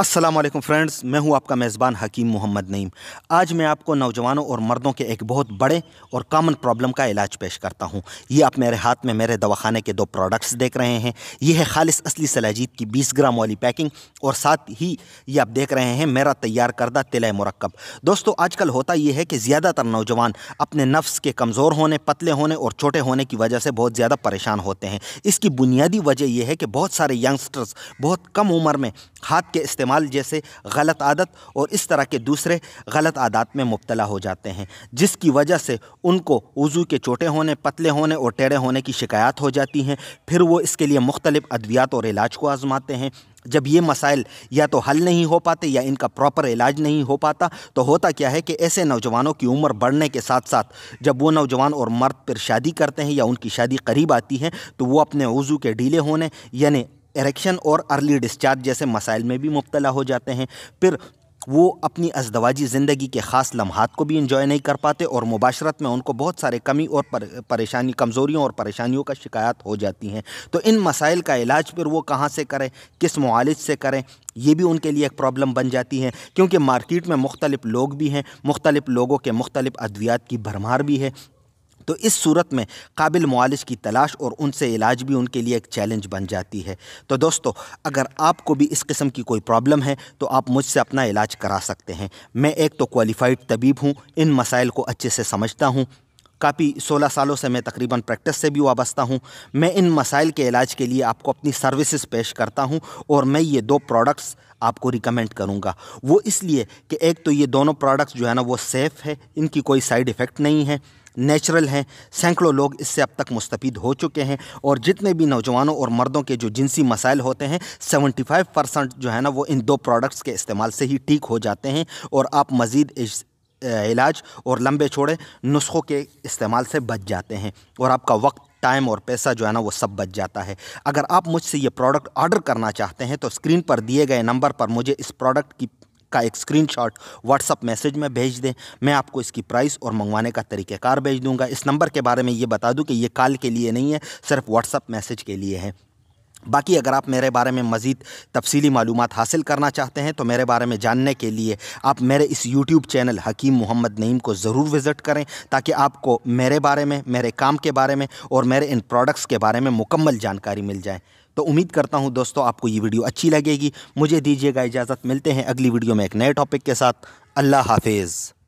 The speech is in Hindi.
असलम फ्रेंड्स मैं हूं आपका मेज़बान हकीम मोहम्मद नईम आज मैं आपको नौजवानों और मर्दों के एक बहुत बड़े और कॉमन प्रॉब्लम का इलाज पेश करता हूं ये आप मेरे हाथ में मेरे दवाखाने के दो प्रोडक्ट्स देख रहे हैं ये है खालिस असली सलाजीत की 20 ग्राम वाली पैकिंग और साथ ही ये आप देख रहे हैं मेरा तैयार करदा तिल मरकब दोस्तों आजकल होता यह है कि ज़्यादातर नौजवान अपने नफ्स के कमज़ोर होने पतले होने और छोटे होने की वजह से बहुत ज़्यादा परेशान होते हैं इसकी बुनियादी वजह यह है कि बहुत सारे यंगस्टर्स बहुत कम उम्र में हाथ के इस्तेमाल इस्तेमाल जैसे गलत आदत और इस तरह के दूसरे गलत आदत में मुबतला हो जाते हैं जिसकी वजह से उनको वज़ू के चोटे होने पतले होने और टेढ़े होने की शिकायत हो जाती हैं फिर वो इसके लिए मुख्तलिफ़ अद्वियात और इलाज को आज़माते हैं जब ये मसाइल या तो हल नहीं हो पाते या इनका प्रॉपर इलाज नहीं हो पाता तो होता क्या है कि ऐसे नौजवानों की उम्र बढ़ने के साथ साथ जब वो नौजवान और मर्द पर शादी करते हैं या उनकी शादी करीब आती है तो वो अपने वज़ू के ढीले होने यानी एरेक्शन और अर्ली डिस्चार्ज जैसे मसाइल में भी मुबतला हो जाते हैं फिर वो अपनी अजदवाजी ज़िंदगी के ख़ास लम्हात को भी इंजॉय नहीं कर पाते और मुबाशरत में उनको बहुत सारे कमी और पर, परेशानी कमज़ोरियों और परेशानियों का शिकायत हो जाती हैं तो इन मसाइल का इलाज फिर वो कहाँ से करें किस मालिज से करें ये भी उनके लिए एक प्रॉब्लम बन जाती है क्योंकि मार्केट में मुख्तलिफ़ लोग भी हैं मुख्तलिफ़ लोगों के मुख्तलिफ़ अद्वियात की भरमार भी है तो इस सूरत में काबिल मालिश की तलाश और उनसे इलाज भी उनके लिए एक चैलेंज बन जाती है तो दोस्तों अगर आपको भी इस किस्म की कोई प्रॉब्लम है तो आप मुझसे अपना इलाज करा सकते हैं मैं एक तो क्वालिफ़ाइड तबीब हूँ इन मसाइल को अच्छे से समझता हूँ काफ़ी 16 सालों से मैं तकरीबन प्रैक्टिस से भी वाबस्ता हूँ मैं इन मसाइल के इलाज के लिए आपको अपनी सर्विसेज पेश करता हूँ और मैं ये दो प्रोडक्ट्स आपको रिकमेंड करूँगा वो इसलिए कि एक तो ये दोनों प्रोडक्ट्स जो है ना वो सेफ़ है इनकी कोई साइड इफ़ेक्ट नहीं है नेचुरल हैं सैकड़ों लोग इससे अब तक मुस्तफ़ हो चुके हैं और जितने भी नौजवानों और मर्दों के जो जिनसी मसाइल होते हैं 75 परसेंट जो है ना वो इन दो प्रोडक्ट्स के इस्तेमाल से ही ठीक हो जाते हैं और आप मज़ीद इलाज और लंबे छोड़े नुस्खों के इस्तेमाल से बच जाते हैं और आपका वक्त टाइम और पैसा जो है ना वो सब बच जाता है अगर आप मुझसे ये प्रोडक्ट ऑर्डर करना चाहते हैं तो स्क्रीन पर दिए गए नंबर पर मुझे इस प्रोडक्ट की का एक स्क्रीनशॉट व्हाट्सअप मैसेज में भेज दें मैं आपको इसकी प्राइस और मंगवाने का तरीक़ेकार भेज दूंगा इस नंबर के बारे में ये बता दूँ कि ये कॉल के लिए नहीं है सिर्फ व्हाट्सअप मैसेज के लिए है बाकी अगर आप मेरे बारे में मज़ीद तफसीली मालूम हासिल करना चाहते हैं तो मेरे बारे में जानने के लिए आप मेरे इस यूट्यूब चैनल हकीम मोहम्मद नईम को ज़रूर विज़िट करें ताकि आपको मेरे बारे में मेरे काम के बारे में और मेरे इन प्रोडक्ट्स के बारे में मुकम्मल जानकारी मिल जाए तो उम्मीद करता हूँ दोस्तों आपको ये वीडियो अच्छी लगेगी मुझे दीजिएगा इजाज़त मिलते हैं अगली वीडियो में एक नए टॉपिक के साथ अल्लाह हाफिज़